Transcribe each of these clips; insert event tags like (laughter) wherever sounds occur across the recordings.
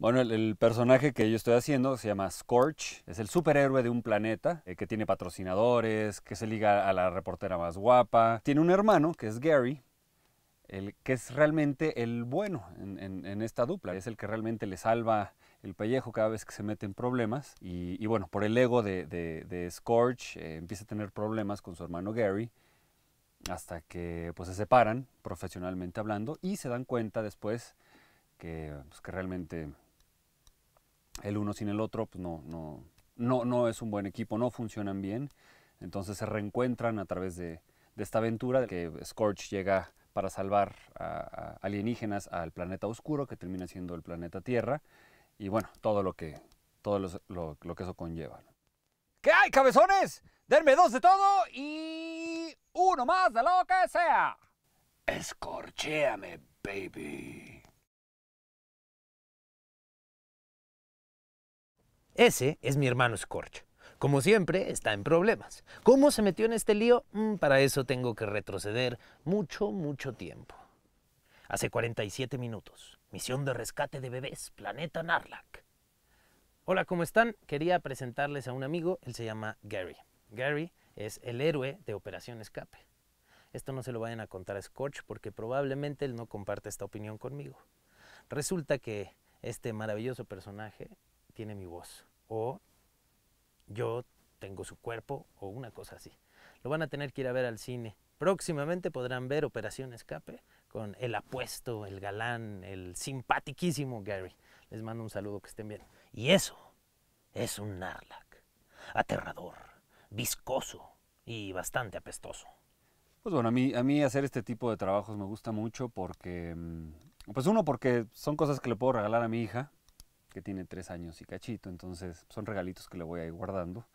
Bueno, el, personaje que yo estoy haciendo se llama Scorch, es el superhéroe de un planeta eh, que tiene patrocinadores, que se liga a la reportera más guapa. Tiene un hermano que es Gary, el que es realmente el bueno en, esta dupla, es el que realmente le salva el pellejo cada vez que se meten en problemas. Y, bueno, por el ego de, Scorch eh, empieza a tener problemas con su hermano Gary hasta que pues se separan profesionalmente hablando y se dan cuenta después que pues, realmente el uno sin el otro, pues, no, no, no, no es un buen equipo, no funcionan bien. Entonces se reencuentran a través de, esta aventura que Scorch llega para salvar a, alienígenas al planeta oscuro que termina siendo el planeta Tierra y bueno, todo lo que, que eso conlleva. ¿Qué hay, cabezones? Denme dos de todo y uno más de lo que sea. Escorchéame, baby. Ese es mi hermano Scorch. Como siempre, está en problemas. ¿Cómo se metió en este lío? Mm, para eso tengo que retroceder mucho, mucho tiempo. Hace 47 minutos. Misión de rescate de bebés, Planeta Narlac. Hola, ¿cómo están? Quería presentarles a un amigo, él se llama Gary. Gary es el héroe de Operación Escape. Esto no se lo vayan a contar a Scorch porque probablemente él no comparte esta opinión conmigo. Resulta que este maravilloso personaje tiene mi voz o yo tengo su cuerpo o una cosa así. Lo van a tener que ir a ver al cine. Próximamente podrán ver Operación Escape con el apuesto, el galán, el simpatiquísimo Gary. Les mando un saludo, que estén bien. Y eso es un Narlac. Aterrador, viscoso y bastante apestoso. Pues bueno, a mí, a mí hacer este tipo de trabajos me gusta mucho porque, mm, pues uno, porque son cosas que le puedo regalar a mi hija, que tiene tres años y cachito, entonces son regalitos que le voy a ir guardando.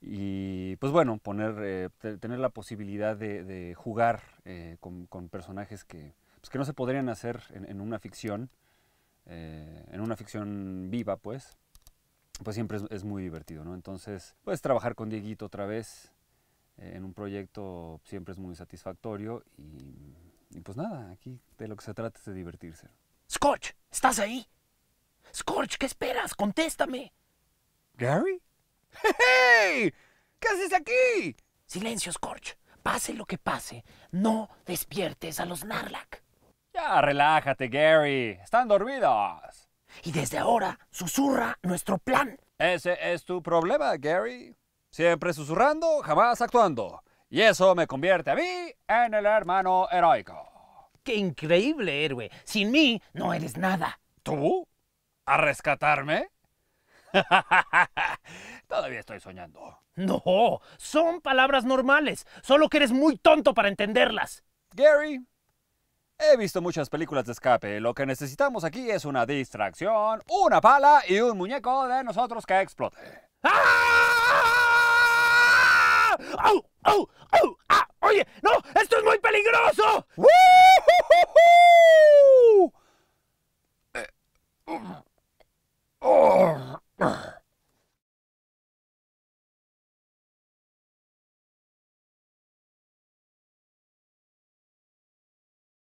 Y pues bueno, poner, eh, tener la posibilidad de, jugar eh, con, personajes que, pues que no se podrían hacer en, una ficción, eh, en una ficción viva, pues, pues siempre es, muy divertido, ¿no? Entonces, pues trabajar con Dieguito otra vez en un proyecto siempre es muy satisfactorio y, y pues nada, aquí de lo que se trata es de divertirse. Scotch, ¿estás ahí? Scorch, ¿qué esperas? Contéstame. ¿Gary? ¡Hey! ¿Qué haces aquí? Silencio, Scorch. Pase lo que pase, no despiertes a los Narlac. Ya, relájate, Gary. Están dormidos. Y desde ahora, susurra nuestro plan. Ese es tu problema, Gary. Siempre susurrando, jamás actuando. Y eso me convierte a mí en el hermano heroico. ¡Qué increíble héroe! Sin mí no eres nada. ¿Tú? a rescatarme? (laughs) Todavía estoy soñando. No, son palabras normales, solo que eres muy tonto para entenderlas. Gary, he visto muchas películas de escape. Lo que necesitamos aquí es una distracción, una pala y un muñeco de nosotros que explote. ¡Ah! ¡Ah! ¡Oye! ¡No! ¡Esto es muy peligroso!